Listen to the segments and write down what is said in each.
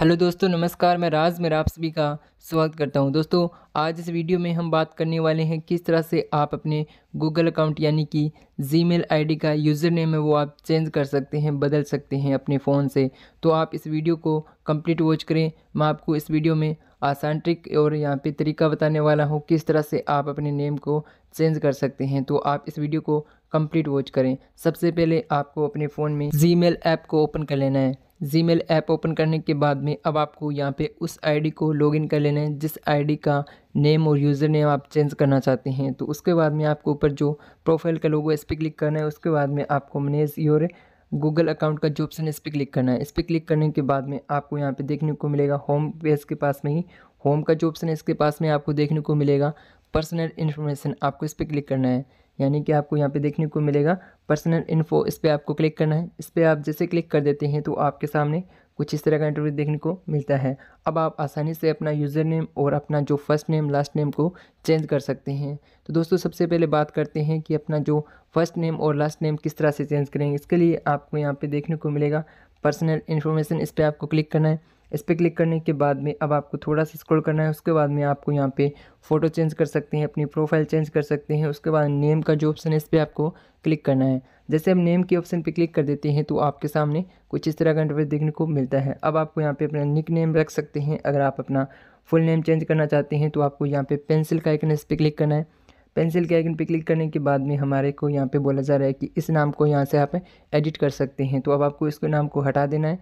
hello दोस्तों नमस्कार मैं राज मेरा आप सभी का स्वागत करता हूं दोस्तों आज इस वीडियो में हम बात करने वाले हैं किस तरह से आप अपने गूगल अकाउंट यानी कि जीमेल आईडी का यूज़र नेम है वो आप चेंज कर सकते हैं बदल सकते हैं अपने फ़ोन से तो आप इस वीडियो को कंप्लीट वॉच करें मैं आपको इस वीडियो में आसान ट्रिक और यहाँ पर तरीका बताने वाला हूँ किस तरह से आप अपने नेम को चेंज कर सकते हैं तो आप इस वीडियो को कम्प्लीट वॉच करें सबसे पहले आपको अपने फ़ोन में जी ऐप को ओपन कर लेना है जीमेल ऐप ओपन करने के बाद में अब आपको यहाँ पे उस आईडी को लॉगिन कर लेना है जिस आईडी का नेम और यूज़र नेम आप चेंज करना चाहते हैं तो उसके बाद में आपको ऊपर जो प्रोफाइल का लोगो इस पर क्लिक करना है उसके बाद में आपको मनेज योर गूगल अकाउंट का जो ऑप्शन है इस पर क्लिक करना है इस पर क्लिक करने के बाद में आपको यहाँ पर देखने को मिलेगा होम पेज के पास में ही होम का जो ऑप्शन है इसके पास में आपको देखने को मिलेगा पर्सनल इन्फॉर्मेशन आपको इस पर क्लिक करना है यानी कि आपको यहाँ पे देखने को मिलेगा पर्सनल इन्फो इस पर आपको क्लिक करना है इस पर आप जैसे क्लिक कर देते हैं तो आपके सामने कुछ इस तरह का इंटरव्यू देखने को मिलता है अब आप आसानी से अपना यूज़र नेम और अपना जो फर्स्ट नेम लास्ट नेम को चेंज कर सकते हैं तो दोस्तों सबसे पहले बात करते हैं कि अपना जो फर्स्ट नेम और लास्ट नेम किस तरह से चेंज करेंगे इसके लिए आपको यहाँ पर देखने को मिलेगा पर्सनल इन्फॉर्मेशन इस पर आपको क्लिक करना है इस पर क्लिक करने के बाद में अब आपको थोड़ा सा स्क्रॉल करना है उसके बाद में आपको यहाँ पे फ़ोटो चेंज कर सकते हैं अपनी प्रोफाइल चेंज कर सकते हैं उसके बाद नेम का जो ऑप्शन है इस पर आपको क्लिक करना है जैसे हम नेम के ऑप्शन पे क्लिक कर देते हैं तो आपके सामने कुछ इस तरह का इंटरव्यू देखने को मिलता है अब आपको यहाँ पे अपना निक नेम रख सकते हैं अगर आप अपना फुल नेम चेंज करना चाहते हैं तो आपको यहाँ पर पेंसिल का आइकन इस पर क्लिक करना है पेंसिल के आइकन पे क्लिक करने के बाद में हमारे को यहाँ पे बोला जा रहा है कि इस नाम को यहाँ से आप एडिट कर सकते हैं तो अब आपको इसके नाम को हटा देना है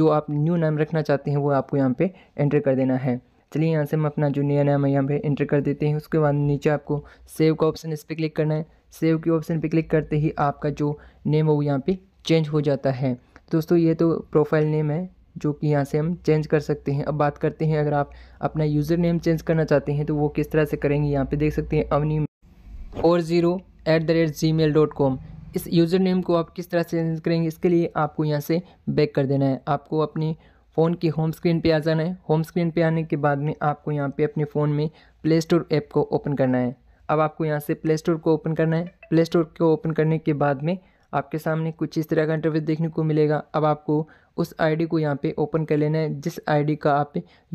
जो आप न्यू नाम रखना चाहते हैं वो आपको यहाँ पे एंटर कर देना है चलिए यहाँ से हम अपना जो नया नाम है यहाँ पे एंटर कर देते हैं उसके बाद नीचे आपको सेव का ऑप्शन इस पर क्लिक करना है सेव के ऑप्शन पर क्लिक करते ही आपका जो नेम है वो यहाँ पर चेंज हो जाता है दोस्तों ये तो प्रोफाइल नेम है जो कि यहाँ से हम चेंज कर सकते हैं अब बात करते हैं अगर आप अपना यूज़र नेम चेंज करना चाहते हैं तो वो किस तरह से करेंगे यहाँ पे देख सकते हैं Avni four zero at the rate Gmail dot com इस यूज़र नेम को आप किस तरह से चेंज करेंगे इसके लिए आपको यहाँ से बैक कर देना है आपको अपने फ़ोन की होम स्क्रीन पे आ जाना है होम स्क्रीन पे आने के बाद में आपको यहाँ पे अपने फ़ोन में प्ले स्टोर ऐप को ओपन करना है अब आपको यहाँ से प्ले स्टोर को ओपन करना है प्ले स्टोर को ओपन करने के बाद में आपके सामने कुछ इस तरह का इंटरव्यू देखने को मिलेगा अब आपको उस आईडी को यहाँ पे ओपन कर लेना है जिस आईडी का आप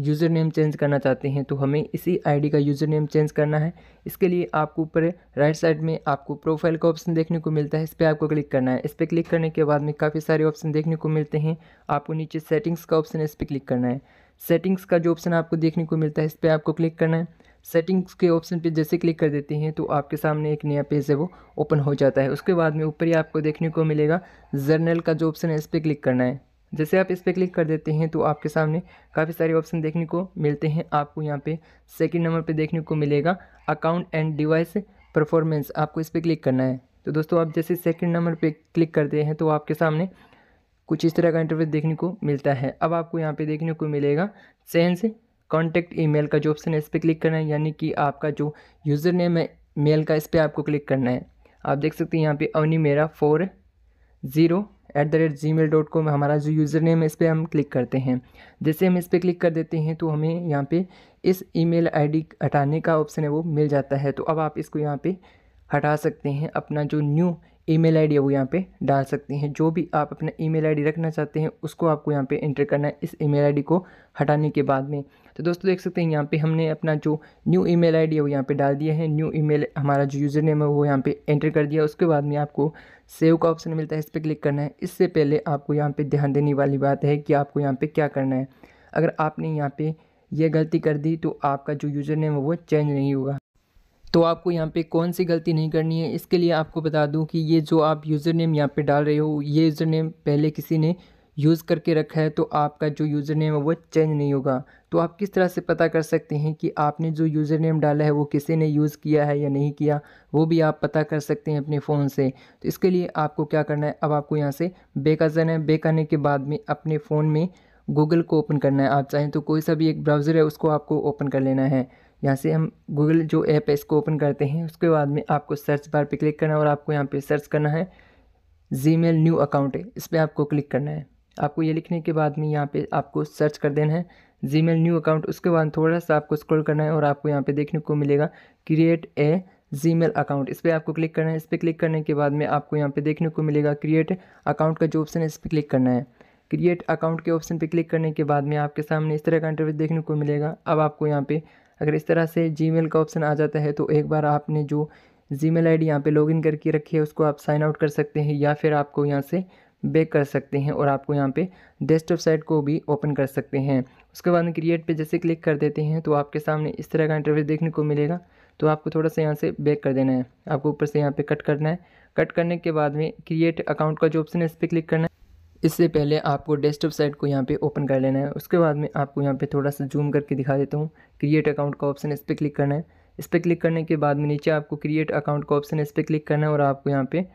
यूज़र नेम चेंज करना चाहते हैं तो हमें इसी आईडी का यूज़र नेम चेंज करना है इसके लिए आपको ऊपर राइट साइड में आपको प्रोफाइल का ऑप्शन देखने को मिलता है इस पर आपको क्लिक करना है इस पर क्लिक करने के बाद में काफ़ी सारे ऑप्शन देखने को मिलते हैं आपको नीचे सेटिंग्स का ऑप्शन है इस पर क्लिक करना है सेटिंग्स का जो ऑप्शन आपको देखने को मिलता है इस पर आपको क्लिक करना है सेटिंग्स के ऑप्शन पे जैसे क्लिक कर देते हैं तो आपके सामने एक नया पेज है वो ओपन हो जाता है उसके बाद में ऊपर ही आपको देखने को मिलेगा जर्नल का जो ऑप्शन है इस पर क्लिक करना है जैसे आप इस पर क्लिक कर देते हैं तो आपके सामने काफ़ी सारे ऑप्शन देखने को मिलते हैं आपको यहाँ पे सेकंड नंबर पे देखने को मिलेगा अकाउंट एंड डिवाइस परफॉर्मेंस आपको इस पर क्लिक करना है तो दोस्तों आप जैसे सेकंड नंबर पे क्लिक करते हैं तो आपके सामने कुछ इस तरह का इंटरव्यू देखने को मिलता है अब आपको यहाँ पे देखने को मिलेगा चेंज कॉन्टैक्ट ईमेल का जो ऑप्शन है इस पर क्लिक करना है यानी कि आपका जो यूज़र नेम है मेल का इस पर आपको क्लिक करना है आप देख सकते हैं यहाँ पे अवनी मेरा four zero at the rate Gmail dot com हमारा जो यूज़र नेम है इस पर हम क्लिक करते हैं जैसे हम इस पर क्लिक कर देते हैं तो हमें यहाँ पे इस ईमेल आईडी हटाने का ऑप्शन है वो मिल जाता है तो अब आप इसको यहाँ पे हटा सकते हैं अपना जो न्यू ईमेल आईडी है वो यहाँ पे डाल सकते हैं जो भी आप अपना आई डी रखना चाहते हैं उसको आपको यहाँ पर एंटर करना है इस आई डी को हटाने के बाद में तो दोस्तों देख सकते हैं यहाँ पे हमने अपना जो न्यू ईमेल आईडी है वो यहाँ पे डाल दिया है न्यू ईमेल हमारा जो यूज़र नेम है वो यहाँ पे एंटर कर दिया उसके बाद में आपको सेव का ऑप्शन मिलता है इस पर क्लिक करना है इससे पहले आपको यहाँ पर ध्यान देने वाली बात है कि आपको यहाँ पर क्या करना है अगर आपने यहाँ पर यह गलती कर दी तो आपका जो यूज़र नेम है वो चेंज नहीं होगा तो आपको यहाँ पे कौन सी गलती नहीं करनी है इसके लिए आपको बता दूँ कि ये जो आप यूज़र नेम यहाँ पे डाल रहे हो ये यूज़र नेम पहले किसी ने यूज़ करके रखा है तो आपका जो यूज़र नेम है वो चेंज नहीं होगा तो आप किस तरह से पता कर सकते हैं कि आपने जो यूज़र नेम डाला है वो किसी ने यूज़ किया है या नहीं किया वो भी आप पता कर सकते हैं अपने फ़ोन से तो इसके लिए आपको क्या करना है अब आपको यहाँ से बेक आ जाना है बेक आने के बाद में अपने फ़ोन में गूगल को ओपन करना है आप चाहें तो कोई सा भी एक ब्राउज़र है उसको आपको ओपन कर लेना है यहाँ से हम गूगल जो ऐप है इसको ओपन करते हैं उसके बाद में आपको सर्च बार पे क्लिक करना है और आपको यहाँ पे सर्च करना है जी मेल न्यू अकाउंट है इस पर आपको क्लिक करना है आपको ये लिखने के बाद में यहाँ पे आपको सर्च कर देना है जी मेल न्यू अकाउंट उसके बाद थोड़ा सा आपको स्क्रॉल करना है और आपको यहाँ पे देखने को मिलेगा create a Gmail account इस पर आपको क्लिक करना है इस पर क्लिक करने के बाद में आपको यहाँ पे देखने को मिलेगा क्रिएट अकाउंट का जो ऑप्शन है इस पर क्लिक करना है क्रिएट अकाउंट के ऑप्शन पर क्लिक करने के बाद में आपके सामने इस तरह का इंटरव्यू देखने को मिलेगा अब आपको यहाँ पे अगर इस तरह से मेल का ऑप्शन आ जाता है तो एक बार आपने जो जी मेल आई डी यहाँ पर इन करके रखी है उसको आप साइन आउट कर सकते हैं या फिर आपको यहाँ से बैक कर सकते हैं और आपको यहाँ पे डेस्कटॉप साइट को भी ओपन कर सकते हैं उसके बाद में क्रिएट पे जैसे क्लिक कर देते हैं तो आपके सामने इस तरह का इंटरव्यू देखने को मिलेगा तो आपको थोड़ा सा यहाँ से बैक कर देना है आपको ऊपर से यहाँ पर कट करना है कट करने के बाद में क्रिएट अकाउंट का जो ऑप्शन है इस पर क्लिक करना है इससे पहले आपको डेस्कटॉप साइट को यहाँ पे ओपन कर लेना है उसके बाद में आपको यहाँ पे थोड़ा सा जूम करके दिखा देता हूँ क्रिएट अकाउंट का ऑप्शन इस पर क्लिक करना है इस पर क्लिक करने के बाद में नीचे आपको क्रिएट अकाउंट का ऑप्शन इस पर क्लिक करना है और आपको यहाँ पे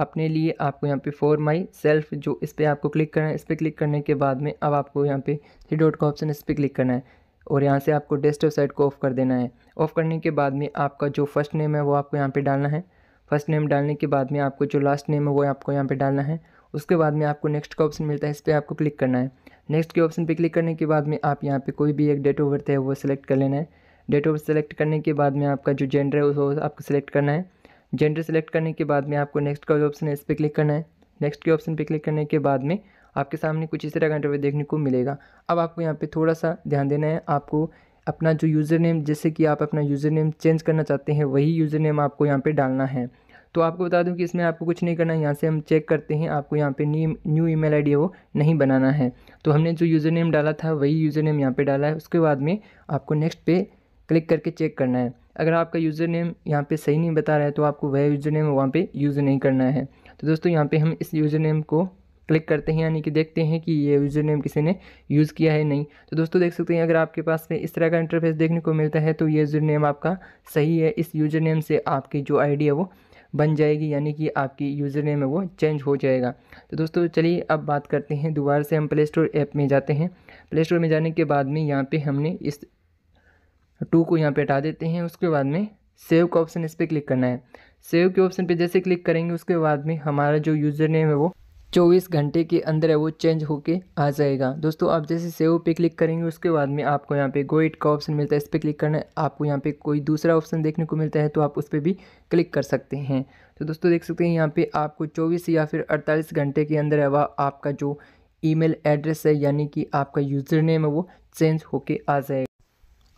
अपने लिए आपको यहाँ पे फोर माई सेल्फ जो इस पर आपको क्लिक करना है इस पर क्लिक करने के बाद में अब आपको यहाँ पे थ्री डॉट का ऑप्शन इस पर क्लिक करना है और यहाँ से आपको डेस्कटॉप साइट को ऑफ़ कर देना है ऑफ़ करने के बाद में आपका जो फर्स्ट नेम है वो आपको यहाँ पे डालना है फर्स्ट नेम डालने के बाद में आपको जो लास्ट नेम है वो आपको यहाँ पर डालना है उसके बाद में आपको नेक्स्ट का ऑप्शन मिलता है इस पर आपको क्लिक करना है नेक्स्ट के ऑप्शन पर क्लिक करने के बाद में आप यहाँ पर कोई भी एक डेट ऑफ बर्थ है वो सिलेक्ट कर लेना है डेट ऑफ सेलेक्ट करने के बाद में आपका जो जेंडर है वो आपको सिलेक्ट करना है जेंडर सेलेक्ट करने के बाद में आपको नेक्स्ट का जो ऑप्शन है इस पर क्लिक करना है नेक्स्ट के ऑप्शन पर क्लिक करने के बाद में आपके सामने कुछ इस तरह का इंटरव्यू देखने को मिलेगा अब आपको यहाँ पे थोड़ा सा ध्यान देना है आपको अपना जो यूज़र नेम जैसे कि आप अपना यूज़र नेम चेंज करना चाहते हैं वही यूज़र नेम आपको यहाँ पर डालना है तो आपको बता दूं कि इसमें आपको कुछ नहीं करना है यहाँ से हम चेक करते हैं आपको यहाँ पे न्यू न्यू ईमेल आईडी वो नहीं बनाना है तो हमने जो यूज़र नेम डाला था वही यूज़र नेम यहाँ पे डाला है उसके बाद में आपको नेक्स्ट पे क्लिक करके चेक करना है अगर आपका यूज़र नेम यहाँ पे सही नहीं बता रहा है तो आपको वह यूज़र नेम वहाँ पे यूज़ नहीं करना है तो दोस्तों यहाँ पे हम इस यूज़र नेम को क्लिक करते हैं यानी कि देखते हैं कि ये यूज़र नेम किसी ने यूज़ किया है नहीं तो दोस्तों देख सकते हैं अगर आपके पास में इस तरह का इंटरफेस देखने को मिलता है तो ये यूज़र नेम आपका सही है इस यूज़र नेम से आपकी जो आई है वो बन जाएगी यानी कि आपकी यूज़र नेम है वो चेंज हो जाएगा तो दोस्तों चलिए अब बात करते हैं दोबारा से हम प्ले स्टोर ऐप में जाते हैं प्ले स्टोर में जाने के बाद में यहाँ पे हमने इस टू को यहाँ पे हटा देते हैं उसके बाद में सेव का ऑप्शन इस पर क्लिक करना है सेव के ऑप्शन पे जैसे क्लिक करेंगे उसके बाद में हमारा जो यूज़र नेम है वो चौबीस घंटे के अंदर है वो चेंज होके आ जाएगा दोस्तों आप जैसे सेव पे क्लिक करेंगे उसके बाद में आपको यहाँ पे गो का ऑप्शन मिलता है इस पर क्लिक करना है आपको यहाँ पे कोई दूसरा ऑप्शन देखने को मिलता है तो आप उस पर भी क्लिक कर सकते हैं तो दोस्तों देख सकते हैं यहाँ पे आपको 24 या फिर 48 घंटे के अंदर है वह आपका जो ई एड्रेस है यानी कि आपका यूज़र नेम है वो चेंज होके आ जाएगा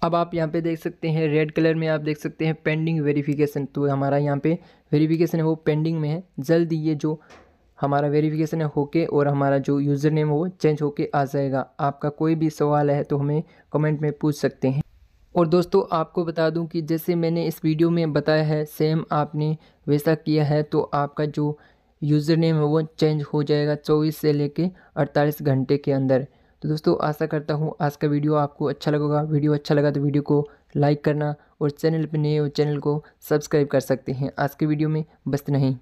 अब आप यहाँ पे देख सकते हैं रेड कलर में आप देख सकते हैं पेंडिंग वेरिफिकेशन तो हमारा यहाँ पे वेरिफिकेशन है वो पेंडिंग में है जल्दी ये जो हमारा वेरिफिकेशन है होके और हमारा जो यूज़र नेम हो चेंज होके आ जाएगा आपका कोई भी सवाल है तो हमें कमेंट में पूछ सकते हैं और दोस्तों आपको बता दूं कि जैसे मैंने इस वीडियो में बताया है सेम आपने वैसा किया है तो आपका जो यूज़र नेम है वो चेंज हो जाएगा चौबीस से लेके अड़तालीस घंटे के अंदर तो दोस्तों आशा करता हूँ आज का वीडियो आपको अच्छा लगेगा वीडियो अच्छा लगा तो वीडियो को लाइक करना और चैनल पर नए हो चैनल को सब्सक्राइब कर सकते हैं आज के वीडियो में बस नहीं